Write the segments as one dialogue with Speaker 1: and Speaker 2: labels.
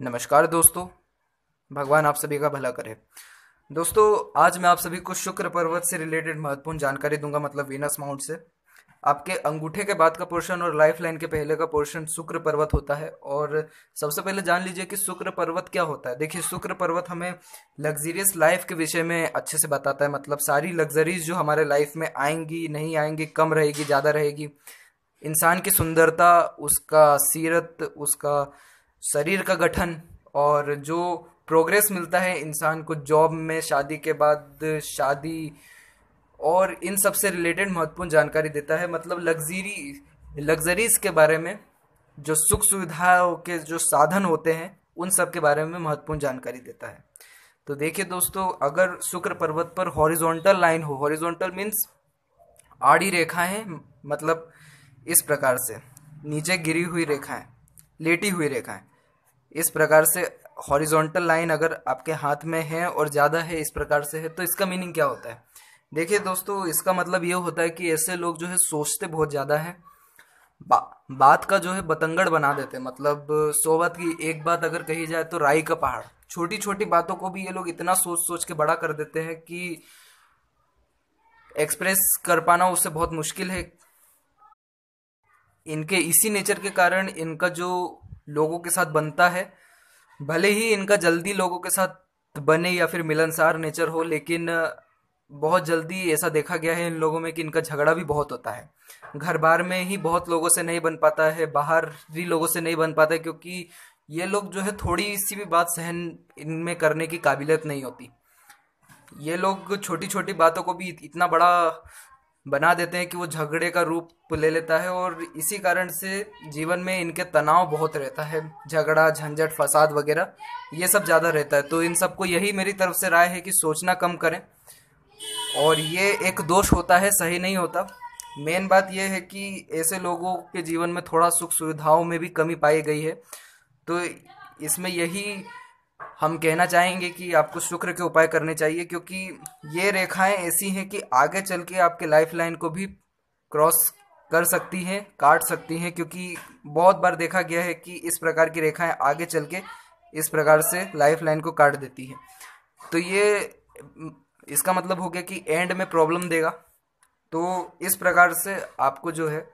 Speaker 1: नमस्कार दोस्तों भगवान आप सभी का भला करे दोस्तों आज मैं आप सभी को शुक्र पर्वत से रिलेटेड महत्वपूर्ण जानकारी दूंगा मतलब वीनस माउंट से आपके अंगूठे के बाद का पोर्शन और लाइफ लाइन के पहले का पोर्शन शुक्र पर्वत होता है और सबसे पहले जान लीजिए कि शुक्र पर्वत क्या होता है देखिए शुक्र पर्वत हमें लग्जरियस लाइफ के विषय में अच्छे से बताता है मतलब सारी लग्जरीज जो हमारे लाइफ में आएंगी नहीं आएंगी कम रहेगी ज़्यादा रहेगी इंसान की सुंदरता उसका सीरत उसका शरीर का गठन और जो प्रोग्रेस मिलता है इंसान को जॉब में शादी के बाद शादी और इन सब से रिलेटेड महत्वपूर्ण जानकारी देता है मतलब लग्जरी लग्जरीज के बारे में जो सुख सुविधाओं के जो साधन होते हैं उन सब के बारे में महत्वपूर्ण जानकारी देता है तो देखिए दोस्तों अगर शुक्र पर्वत पर हॉरिजॉन्टल लाइन हो हॉरिजॉन्टल मीन्स आड़ी रेखाएं मतलब इस प्रकार से नीचे गिरी हुई रेखाएं लेटी हुई रेखाएं इस प्रकार से हॉरिजॉन्टल लाइन अगर आपके हाथ में है और ज़्यादा है इस प्रकार से है तो इसका मीनिंग क्या होता है देखिए दोस्तों इसका मतलब ये होता है कि ऐसे लोग जो है सोचते बहुत ज़्यादा है बा, बात का जो है बतंगड़ बना देते हैं मतलब सौ बात की एक बात अगर कही जाए तो राई का पहाड़ छोटी छोटी बातों को भी ये लोग इतना सोच सोच के बड़ा कर देते हैं कि एक्सप्रेस कर पाना उससे बहुत मुश्किल है इनके इसी नेचर के कारण इनका जो लोगों के साथ बनता है भले ही इनका जल्दी लोगों के साथ बने या फिर मिलनसार नेचर हो लेकिन बहुत जल्दी ऐसा देखा गया है इन लोगों में कि इनका झगड़ा भी बहुत होता है घर बार में ही बहुत लोगों से नहीं बन पाता है बाहर भी लोगों से नहीं बन पाता है क्योंकि ये लोग जो है थोड़ी सी भी बात सहन इनमें करने की काबिलियत नहीं होती ये लोग छोटी छोटी बातों को भी इतना बड़ा बना देते हैं कि वो झगड़े का रूप ले लेता है और इसी कारण से जीवन में इनके तनाव बहुत रहता है झगड़ा झंझट फसाद वगैरह ये सब ज़्यादा रहता है तो इन सबको यही मेरी तरफ से राय है कि सोचना कम करें और ये एक दोष होता है सही नहीं होता मेन बात यह है कि ऐसे लोगों के जीवन में थोड़ा सुख सुविधाओं में भी कमी पाई गई है तो इसमें यही हम कहना चाहेंगे कि आपको शुक्र के उपाय करने चाहिए क्योंकि ये रेखाएं ऐसी हैं कि आगे चल के आपके लाइफ लाइन को भी क्रॉस कर सकती हैं काट सकती हैं क्योंकि बहुत बार देखा गया है कि इस प्रकार की रेखाएं आगे चल के इस प्रकार से लाइफ लाइन को काट देती हैं तो ये इसका मतलब हो गया कि एंड में प्रॉब्लम देगा तो इस प्रकार से आपको जो है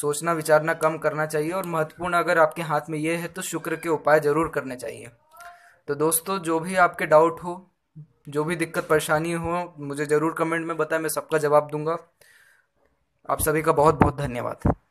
Speaker 1: सोचना विचारना कम करना चाहिए और महत्वपूर्ण अगर आपके हाथ में ये है तो शुक्र के उपाय जरूर करने चाहिए तो दोस्तों जो भी आपके डाउट हो जो भी दिक्कत परेशानी हो मुझे ज़रूर कमेंट में बताएं मैं सबका जवाब दूंगा आप सभी का बहुत बहुत धन्यवाद